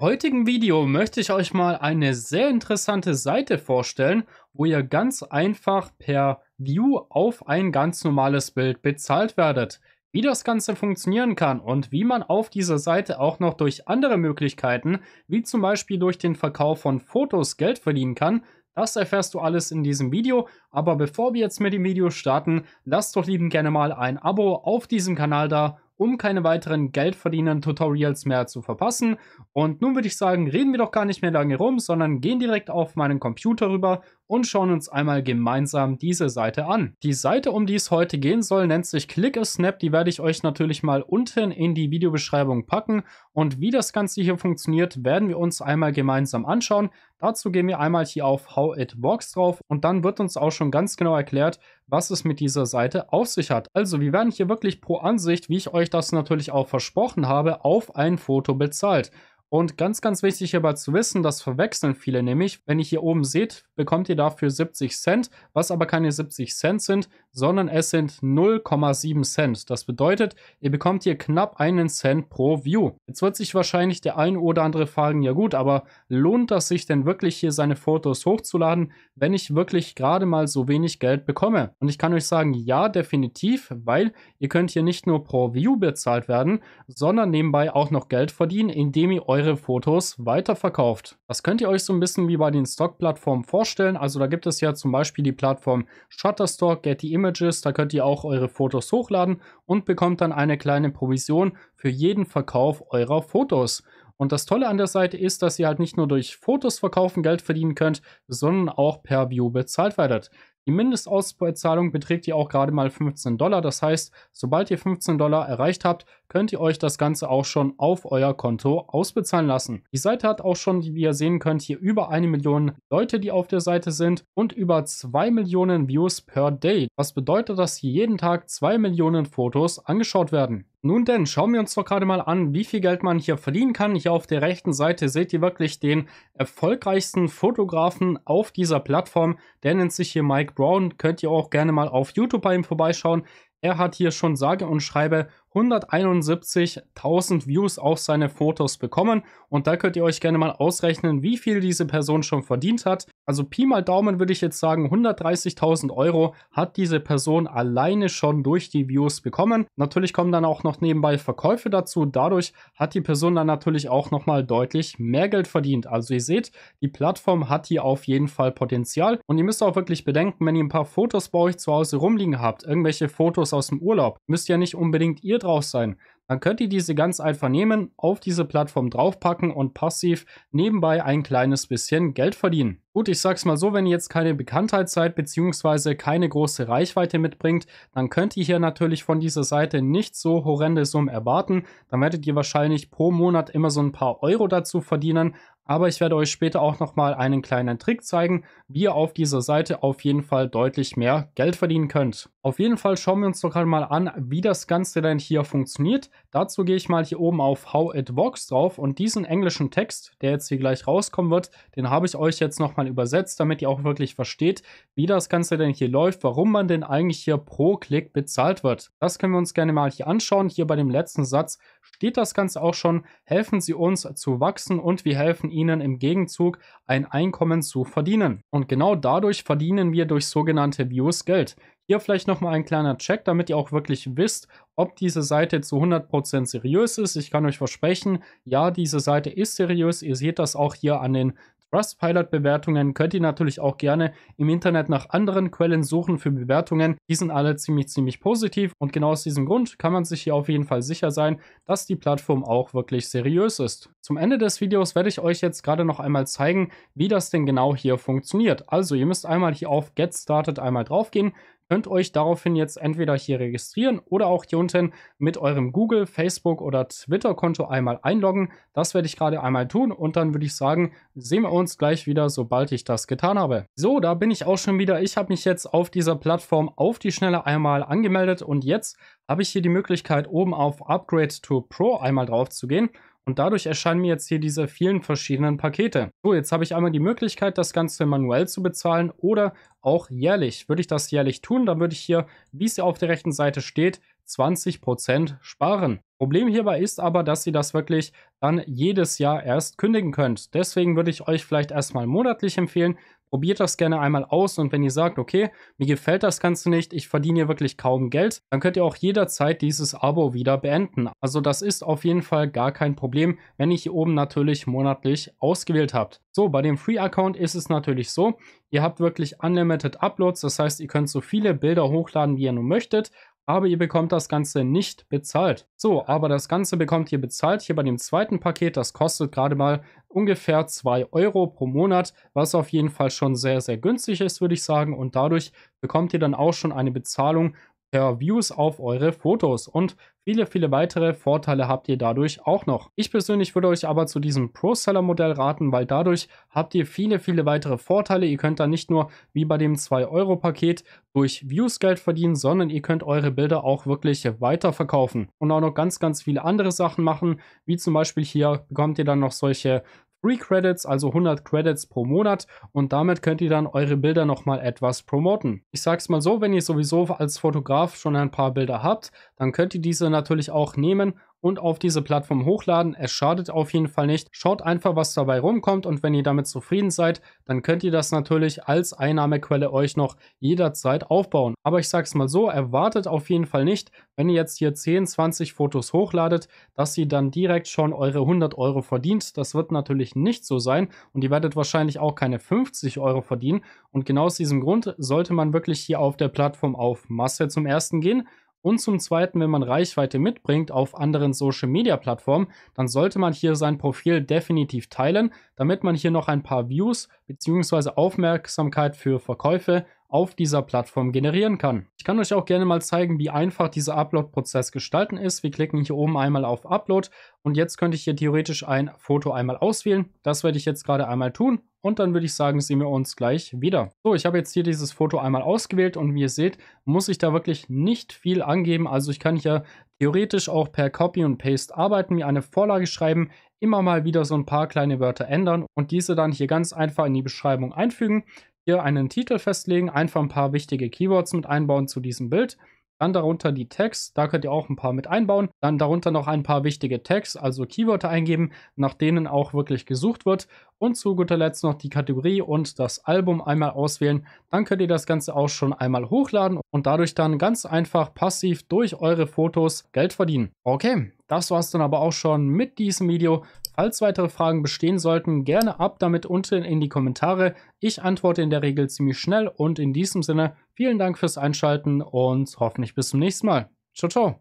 heutigen Video möchte ich euch mal eine sehr interessante Seite vorstellen, wo ihr ganz einfach per View auf ein ganz normales Bild bezahlt werdet. Wie das Ganze funktionieren kann und wie man auf dieser Seite auch noch durch andere Möglichkeiten, wie zum Beispiel durch den Verkauf von Fotos Geld verdienen kann, das erfährst du alles in diesem Video, aber bevor wir jetzt mit dem Video starten, lasst doch lieben gerne mal ein Abo auf diesem Kanal da um keine weiteren Geldverdienern-Tutorials mehr zu verpassen. Und nun würde ich sagen, reden wir doch gar nicht mehr lange rum, sondern gehen direkt auf meinen Computer rüber und schauen uns einmal gemeinsam diese Seite an. Die Seite, um die es heute gehen soll, nennt sich Click a Snap. Die werde ich euch natürlich mal unten in die Videobeschreibung packen. Und wie das Ganze hier funktioniert, werden wir uns einmal gemeinsam anschauen. Dazu gehen wir einmal hier auf How It Works drauf und dann wird uns auch schon ganz genau erklärt, was es mit dieser Seite auf sich hat. Also wir werden hier wirklich pro Ansicht, wie ich euch das natürlich auch versprochen habe, auf ein Foto bezahlt. Und ganz, ganz wichtig hierbei zu wissen, das verwechseln viele nämlich. Wenn ihr hier oben seht, bekommt ihr dafür 70 Cent, was aber keine 70 Cent sind, sondern es sind 0,7 Cent. Das bedeutet, ihr bekommt hier knapp einen Cent pro View. Jetzt wird sich wahrscheinlich der ein oder andere fragen, ja gut, aber lohnt das sich denn wirklich hier seine Fotos hochzuladen, wenn ich wirklich gerade mal so wenig Geld bekomme? Und ich kann euch sagen, ja, definitiv, weil ihr könnt hier nicht nur pro View bezahlt werden, sondern nebenbei auch noch Geld verdienen, indem ihr eure eure Fotos weiterverkauft. Das könnt ihr euch so ein bisschen wie bei den Stock-Plattformen vorstellen. Also da gibt es ja zum Beispiel die Plattform Shutterstock, Getty Images. Da könnt ihr auch eure Fotos hochladen und bekommt dann eine kleine Provision für jeden Verkauf eurer Fotos. Und das Tolle an der Seite ist, dass ihr halt nicht nur durch Fotos verkaufen Geld verdienen könnt, sondern auch per View bezahlt werdet. Die Mindestauszahlung beträgt ja auch gerade mal 15 Dollar. Das heißt, sobald ihr 15 Dollar erreicht habt, könnt ihr euch das Ganze auch schon auf euer Konto ausbezahlen lassen. Die Seite hat auch schon, wie ihr sehen könnt, hier über eine Million Leute, die auf der Seite sind und über 2 Millionen Views per Day. Was bedeutet, dass hier jeden Tag 2 Millionen Fotos angeschaut werden. Nun denn, schauen wir uns doch gerade mal an, wie viel Geld man hier verdienen kann. Hier auf der rechten Seite seht ihr wirklich den erfolgreichsten Fotografen auf dieser Plattform. Der nennt sich hier Mike Brown. Könnt ihr auch gerne mal auf YouTube bei ihm vorbeischauen. Er hat hier schon sage und schreibe 171.000 Views auf seine Fotos bekommen. Und da könnt ihr euch gerne mal ausrechnen, wie viel diese Person schon verdient hat. Also Pi mal Daumen würde ich jetzt sagen, 130.000 Euro hat diese Person alleine schon durch die Views bekommen. Natürlich kommen dann auch noch nebenbei Verkäufe dazu. Dadurch hat die Person dann natürlich auch nochmal deutlich mehr Geld verdient. Also ihr seht, die Plattform hat hier auf jeden Fall Potenzial. Und ihr müsst auch wirklich bedenken, wenn ihr ein paar Fotos bei euch zu Hause rumliegen habt, irgendwelche Fotos aus dem Urlaub, müsst ihr nicht unbedingt ihr drauf sein, dann könnt ihr diese ganz einfach nehmen, auf diese Plattform draufpacken und passiv nebenbei ein kleines bisschen Geld verdienen. Gut, ich sag's mal so, wenn ihr jetzt keine Bekanntheit seid bzw. keine große Reichweite mitbringt, dann könnt ihr hier natürlich von dieser Seite nicht so horrende Summen erwarten. Dann werdet ihr wahrscheinlich pro Monat immer so ein paar Euro dazu verdienen, aber ich werde euch später auch nochmal einen kleinen Trick zeigen, wie ihr auf dieser Seite auf jeden Fall deutlich mehr Geld verdienen könnt. Auf jeden Fall schauen wir uns doch einmal an, wie das Ganze denn hier funktioniert. Dazu gehe ich mal hier oben auf How It Works drauf und diesen englischen Text, der jetzt hier gleich rauskommen wird, den habe ich euch jetzt nochmal übersetzt, damit ihr auch wirklich versteht, wie das Ganze denn hier läuft, warum man denn eigentlich hier pro Klick bezahlt wird. Das können wir uns gerne mal hier anschauen. Hier bei dem letzten Satz steht das Ganze auch schon, helfen Sie uns zu wachsen und wir helfen Ihnen im Gegenzug ein Einkommen zu verdienen. Und genau dadurch verdienen wir durch sogenannte Views Geld. Hier vielleicht nochmal ein kleiner Check, damit ihr auch wirklich wisst, ob diese Seite zu 100% seriös ist. Ich kann euch versprechen, ja, diese Seite ist seriös. Ihr seht das auch hier an den Trustpilot-Bewertungen. Könnt ihr natürlich auch gerne im Internet nach anderen Quellen suchen für Bewertungen. Die sind alle ziemlich, ziemlich positiv. Und genau aus diesem Grund kann man sich hier auf jeden Fall sicher sein, dass die Plattform auch wirklich seriös ist. Zum Ende des Videos werde ich euch jetzt gerade noch einmal zeigen, wie das denn genau hier funktioniert. Also ihr müsst einmal hier auf Get Started einmal draufgehen könnt euch daraufhin jetzt entweder hier registrieren oder auch hier unten mit eurem Google, Facebook oder Twitter-Konto einmal einloggen. Das werde ich gerade einmal tun und dann würde ich sagen, sehen wir uns gleich wieder, sobald ich das getan habe. So, da bin ich auch schon wieder. Ich habe mich jetzt auf dieser Plattform auf die Schnelle einmal angemeldet und jetzt habe ich hier die Möglichkeit, oben auf Upgrade to Pro einmal drauf zu gehen. Und dadurch erscheinen mir jetzt hier diese vielen verschiedenen Pakete. So, jetzt habe ich einmal die Möglichkeit, das Ganze manuell zu bezahlen oder auch jährlich. Würde ich das jährlich tun, dann würde ich hier, wie es hier auf der rechten Seite steht, 20% sparen. Problem hierbei ist aber, dass ihr das wirklich dann jedes Jahr erst kündigen könnt. Deswegen würde ich euch vielleicht erstmal monatlich empfehlen. Probiert das gerne einmal aus und wenn ihr sagt, okay, mir gefällt das Ganze nicht, ich verdiene hier wirklich kaum Geld, dann könnt ihr auch jederzeit dieses Abo wieder beenden. Also das ist auf jeden Fall gar kein Problem, wenn ihr hier oben natürlich monatlich ausgewählt habt. So, bei dem Free-Account ist es natürlich so, ihr habt wirklich Unlimited Uploads, das heißt, ihr könnt so viele Bilder hochladen, wie ihr nur möchtet aber ihr bekommt das Ganze nicht bezahlt. So, aber das Ganze bekommt ihr bezahlt hier bei dem zweiten Paket. Das kostet gerade mal ungefähr 2 Euro pro Monat, was auf jeden Fall schon sehr, sehr günstig ist, würde ich sagen. Und dadurch bekommt ihr dann auch schon eine Bezahlung per Views auf eure Fotos und viele, viele weitere Vorteile habt ihr dadurch auch noch. Ich persönlich würde euch aber zu diesem Pro-Seller-Modell raten, weil dadurch habt ihr viele, viele weitere Vorteile. Ihr könnt dann nicht nur wie bei dem 2-Euro-Paket durch Views Geld verdienen, sondern ihr könnt eure Bilder auch wirklich weiterverkaufen und auch noch ganz, ganz viele andere Sachen machen, wie zum Beispiel hier bekommt ihr dann noch solche Free Credits, also 100 Credits pro Monat und damit könnt ihr dann eure Bilder nochmal etwas promoten. Ich sag's mal so, wenn ihr sowieso als Fotograf schon ein paar Bilder habt, dann könnt ihr diese natürlich auch nehmen und auf diese Plattform hochladen. Es schadet auf jeden Fall nicht. Schaut einfach, was dabei rumkommt und wenn ihr damit zufrieden seid, dann könnt ihr das natürlich als Einnahmequelle euch noch jederzeit aufbauen. Aber ich sag's mal so, erwartet auf jeden Fall nicht, wenn ihr jetzt hier 10, 20 Fotos hochladet, dass ihr dann direkt schon eure 100 Euro verdient. Das wird natürlich nicht so sein und ihr werdet wahrscheinlich auch keine 50 Euro verdienen. Und genau aus diesem Grund sollte man wirklich hier auf der Plattform auf Masse zum ersten gehen und zum Zweiten, wenn man Reichweite mitbringt auf anderen Social-Media-Plattformen, dann sollte man hier sein Profil definitiv teilen, damit man hier noch ein paar Views bzw. Aufmerksamkeit für Verkäufe auf dieser Plattform generieren kann. Ich kann euch auch gerne mal zeigen, wie einfach dieser Upload-Prozess gestalten ist. Wir klicken hier oben einmal auf Upload und jetzt könnte ich hier theoretisch ein Foto einmal auswählen. Das werde ich jetzt gerade einmal tun und dann würde ich sagen, sehen wir uns gleich wieder. So, ich habe jetzt hier dieses Foto einmal ausgewählt und wie ihr seht, muss ich da wirklich nicht viel angeben. Also ich kann hier theoretisch auch per Copy und Paste arbeiten, mir eine Vorlage schreiben, immer mal wieder so ein paar kleine Wörter ändern und diese dann hier ganz einfach in die Beschreibung einfügen hier einen Titel festlegen, einfach ein paar wichtige Keywords mit einbauen zu diesem Bild. Dann darunter die Tags, da könnt ihr auch ein paar mit einbauen. Dann darunter noch ein paar wichtige Tags, also Keywords eingeben, nach denen auch wirklich gesucht wird. Und zu guter Letzt noch die Kategorie und das Album einmal auswählen. Dann könnt ihr das Ganze auch schon einmal hochladen und dadurch dann ganz einfach passiv durch eure Fotos Geld verdienen. Okay, das war es dann aber auch schon mit diesem Video. Falls weitere Fragen bestehen sollten, gerne ab damit unten in die Kommentare. Ich antworte in der Regel ziemlich schnell und in diesem Sinne vielen Dank fürs Einschalten und hoffentlich bis zum nächsten Mal. Ciao, ciao.